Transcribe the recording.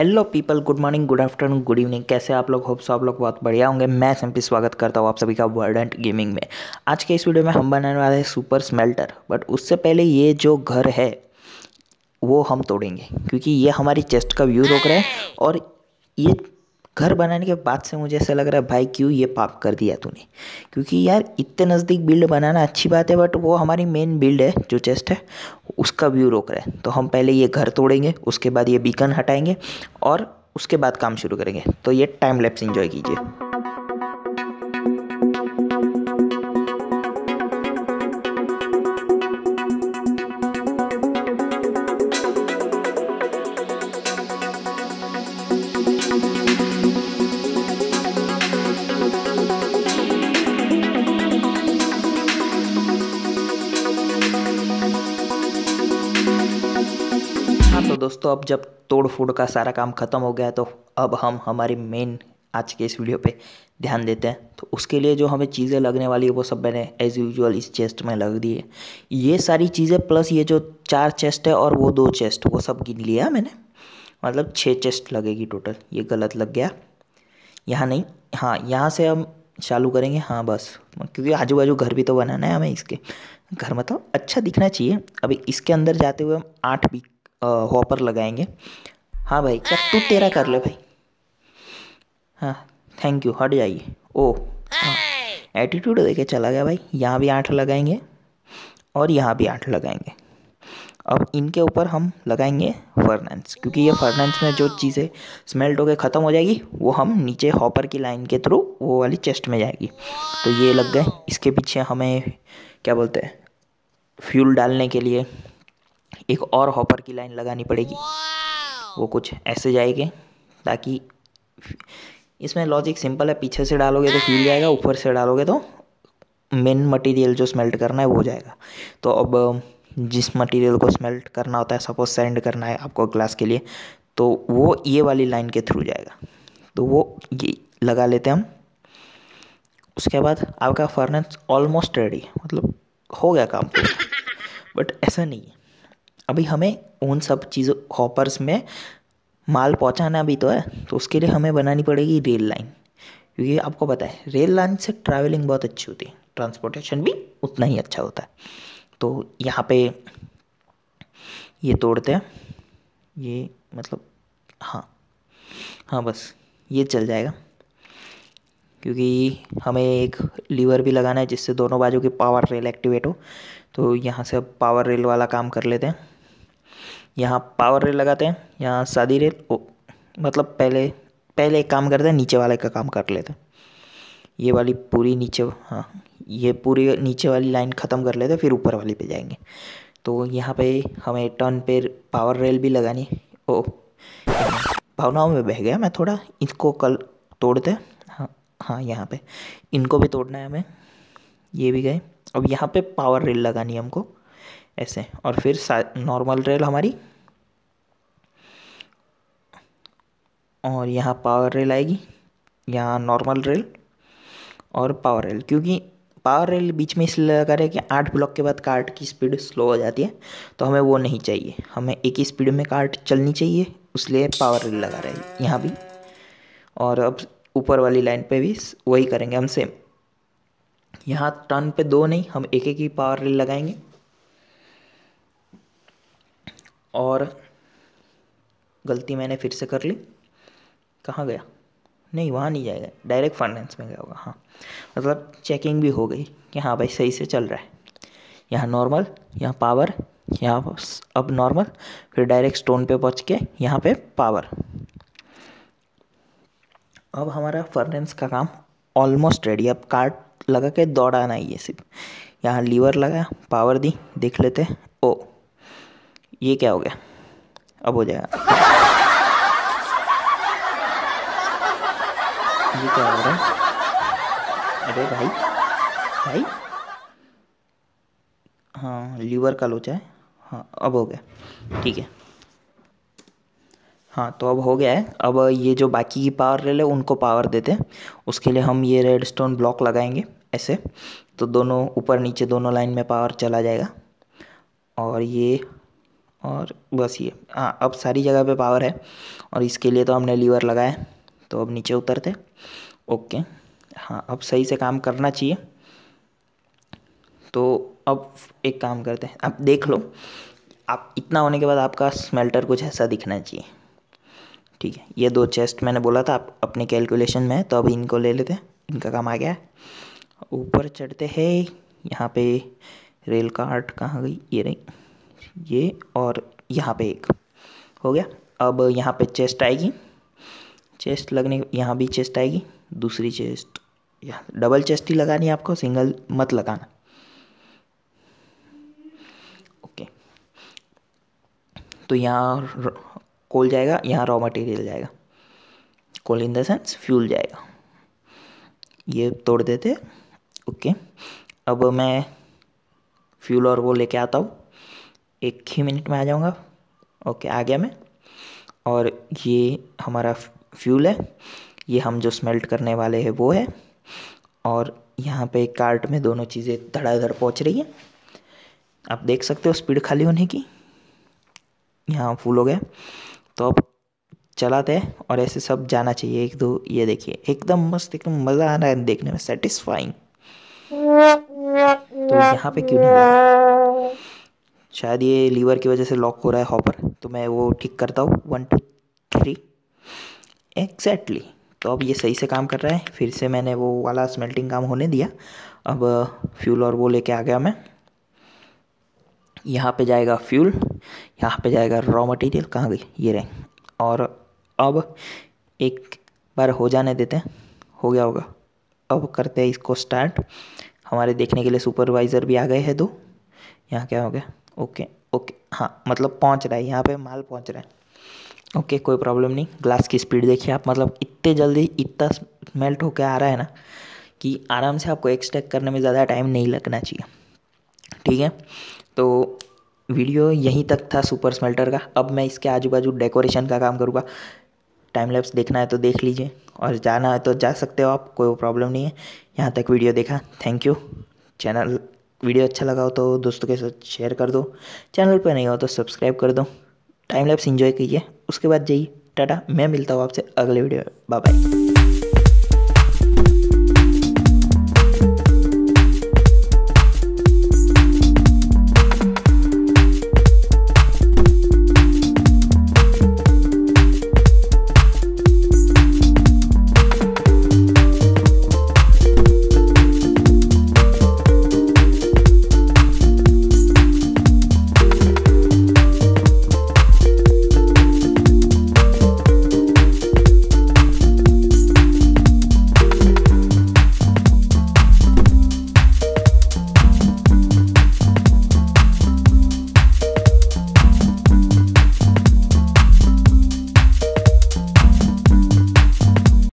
hello people good morning good afternoon good evening कैसे आप लोग होप्स आप लोग बहुत बढ़िया होंगे मैं सिंपली स्वागत करता हूँ आप सभी का एंड गेमिंग में आज के इस वीडियो में हम बनाने वाले हैं सुपर स्मेल्टर बट उससे पहले ये जो घर है वो हम तोड़ेंगे क्योंकि ये हमारी चेस्ट का व्यू रोक रहे हैं और ये घर बनाने के बाद से मुझे ऐसा लग रहा है भाई क्यों ये पाप कर दिया तूने क्योंकि यार इतने नज़दीक बिल्ड बनाना अच्छी बात है बट वो हमारी मेन बिल्ड है जो चेस्ट है उसका व्यू रोक रहा है तो हम पहले ये घर तोड़ेंगे उसके बाद ये बीकन हटाएंगे और उसके बाद काम शुरू करेंगे तो ये टाइम लैप्स इन्जॉय कीजिए दोस्तों अब जब तोड़ फोड़ का सारा काम ख़त्म हो गया है तो अब हम हमारी मेन आज के इस वीडियो पे ध्यान देते हैं तो उसके लिए जो हमें चीज़ें लगने वाली है वो सब मैंने एज़ यूजुअल इस चेस्ट में लग दी है ये सारी चीज़ें प्लस ये जो चार चेस्ट है और वो दो चेस्ट वो सब गिन लिया मैंने मतलब छः चेस्ट लगेगी टोटल ये गलत लग गया यहाँ नहीं हाँ यहाँ से हम चालू करेंगे हाँ बस क्योंकि आजू बाजू घर भी तो बनाना है हमें इसके घर मतलब अच्छा दिखना चाहिए अभी इसके अंदर जाते हुए हम आठ बीट हॉपर लगाएंगे हाँ भाई क्या तू तेरा कर ले भाई हाँ थैंक यू हट जाइए ओ एटीट्यूड हाँ, देके चला गया भाई यहाँ भी आठ लगाएंगे और यहाँ भी आठ लगाएंगे अब इनके ऊपर हम लगाएंगे फर्नेंस क्योंकि ये फर्नेंस में जो चीज़ें स्मेल्ट होकर ख़त्म हो जाएगी वो हम नीचे हॉपर की लाइन के थ्रू वो वाली चेस्ट में जाएगी तो ये लग गए इसके पीछे हमें क्या बोलते हैं फ्यूल डालने के लिए एक और हॉपर की लाइन लगानी पड़ेगी वो कुछ ऐसे जाएगी ताकि इसमें लॉजिक सिंपल है पीछे से डालोगे तो फील जाएगा ऊपर से डालोगे तो मेन मटेरियल जो स्मेल्ट करना है वो हो जाएगा तो अब जिस मटेरियल को स्मेल्ट करना होता है सपोज सेंड करना है आपको ग्लास के लिए तो वो ये वाली लाइन के थ्रू जाएगा तो वो ये लगा लेते हैं हम उसके बाद आपका फर्नेस ऑलमोस्ट रेडी मतलब हो गया काम बट ऐसा नहीं है अभी हमें उन सब चीज़ों हॉपर्स में माल पहुंचाना भी तो है तो उसके लिए हमें बनानी पड़ेगी रेल लाइन क्योंकि आपको पता है रेल लाइन से ट्रैवलिंग बहुत अच्छी होती है ट्रांसपोर्टेशन भी उतना ही अच्छा होता है तो यहाँ पे ये तोड़ते हैं ये मतलब हाँ हाँ बस ये चल जाएगा क्योंकि हमें एक लीवर भी लगाना है जिससे दोनों बाजू की पावर रेल एक्टिवेट हो तो यहाँ से अब पावर रेल वाला काम कर लेते हैं यहाँ पावर रेल लगाते हैं यहाँ शादी रेल ओ, मतलब पहले पहले एक काम करते हैं नीचे वाले का काम कर लेते ये वाली पूरी नीचे हाँ ये पूरी नीचे वाली लाइन ख़त्म कर लेते फिर ऊपर वाली पे जाएंगे तो यहाँ पे हमें टर्न पे पावर रेल भी लगानी ओ भावनाओं में बह गया मैं थोड़ा इसको कल तोड़ते हाँ हाँ यहाँ पे इनको भी तोड़ना है हमें ये भी गए अब यहाँ पे पावर रेल लगानी है हमको ऐसे और फिर नॉर्मल रेल हमारी और यहाँ पावर रेल आएगी यहाँ नॉर्मल रेल और पावर रेल क्योंकि पावर रेल बीच में इसलिए लगा रहे कि आठ ब्लॉक के बाद कार्ट की स्पीड स्लो हो जाती है तो हमें वो नहीं चाहिए हमें एक ही स्पीड में कार्ट चलनी चाहिए उसलिए पावर रेल लगा रहे हैं यहाँ भी और अब ऊपर वाली लाइन पे भी वही करेंगे हम सेम यहाँ टर्न पे दो नहीं हम एक एक ही पावर रेल लगाएंगे और गलती मैंने फिर से कर ली कहाँ गया नहीं वहाँ नहीं जाएगा डायरेक्ट फाइनेंस में गया होगा हाँ मतलब चेकिंग भी हो गई कि हाँ भाई सही से चल रहा है यहाँ नॉर्मल यहाँ पावर यहाँ अब नॉर्मल फिर डायरेक्ट स्टोन पे पहुँच के यहाँ पे पावर अब हमारा फर्नेंस का काम ऑलमोस्ट रेडी अब कार्ड लगा के दौड़ाना ही है सिर्फ यहाँ लीवर लगाया पावर दी देख लेते ओ ये क्या हो गया अब हो जाएगा ये क्या हो रहा है अरे भाई भाई हाँ लीवर का लोचा है हाँ अब हो गया ठीक है हाँ तो अब हो गया है अब ये जो बाकी की पावर ले ले उनको पावर देते हैं उसके लिए हम ये रेड स्टोन ब्लॉक लगाएंगे ऐसे तो दोनों ऊपर नीचे दोनों लाइन में पावर चला जाएगा और ये और बस ये हाँ अब सारी जगह पे पावर है और इसके लिए तो हमने लीवर लगाया तो अब नीचे उतरते ओके हाँ अब सही से काम करना चाहिए तो अब एक काम करते हैं आप देख लो आप इतना होने के बाद आपका स्मेल्टर कुछ ऐसा दिखना चाहिए ठीक है ये दो चेस्ट मैंने बोला था आप अपने कैलकुलेशन में तो अब इनको ले लेते हैं इनका काम आ गया ऊपर चढ़ते हैं यहाँ पे रेल कार्ट कहाँ गई ये रही ये और यहाँ पे एक हो गया अब यहाँ पे चेस्ट आएगी चेस्ट लगने यहाँ भी चेस्ट आएगी दूसरी चेस्ट यहाँ डबल चेस्ट ही लगानी है आपको सिंगल मत लगाना ओके तो यहाँ कोल जाएगा यहाँ रॉ मटेरियल जाएगा कोल इन देंस फ्यूल जाएगा ये तोड़ देते ओके अब मैं फ्यूल और वो लेके आता हूँ एक ही मिनट में आ जाऊँगा ओके आ गया मैं और ये हमारा फ्यूल है ये हम जो स्मेल्ट करने वाले हैं वो है और यहाँ पे कार्ट में दोनों चीज़ें धड़ाधड़ पहुँच रही है आप देख सकते हो स्पीड खाली होने की यहाँ फुल हो गया तो अब चलाते हैं और ऐसे सब जाना चाहिए एक दो ये देखिए एकदम मस्त एकदम मज़ा आ रहा है देखने में सेटिस्फाइंग तो यहाँ पे क्यों नहीं शायद ये लीवर की वजह से लॉक हो रहा है हॉपर तो मैं वो ठीक करता हूँ वन टू थ्री एग्जैक्टली तो अब ये सही से काम कर रहा है फिर से मैंने वो वाला स्मेल्टिंग काम होने दिया अब फ्यूल और वो लेके आ गया मैं यहाँ पे जाएगा फ्यूल यहाँ पे जाएगा रॉ मटेरियल कहाँ गई ये रहे और अब एक बार हो जाने देते हैं हो गया होगा अब करते हैं इसको स्टार्ट हमारे देखने के लिए सुपरवाइज़र भी आ गए हैं दो यहाँ क्या हो गया ओके ओके हाँ मतलब पहुँच रहा है यहाँ पे माल पहुँच रहा है ओके कोई प्रॉब्लम नहीं ग्लास की स्पीड देखिए आप मतलब इतने जल्दी इतना मेल्ट होकर आ रहा है ना कि आराम से आपको एक्सट्रैक्ट करने में ज़्यादा टाइम नहीं लगना चाहिए ठीक है तो वीडियो यहीं तक था सुपर स्मेल्टर का अब मैं इसके आजू बाजू डेकोरेशन का काम करूँगा टाइम लैप्स देखना है तो देख लीजिए और जाना है तो जा सकते हो आप कोई प्रॉब्लम नहीं है यहाँ तक वीडियो देखा थैंक यू चैनल वीडियो अच्छा लगा हो तो दोस्तों के साथ शेयर कर दो चैनल पर नहीं हो तो सब्सक्राइब कर दो टाइम लैप्स इंजॉय कीजिए उसके बाद जाइए टाटा मैं मिलता हूँ आपसे अगले वीडियो बाय बाय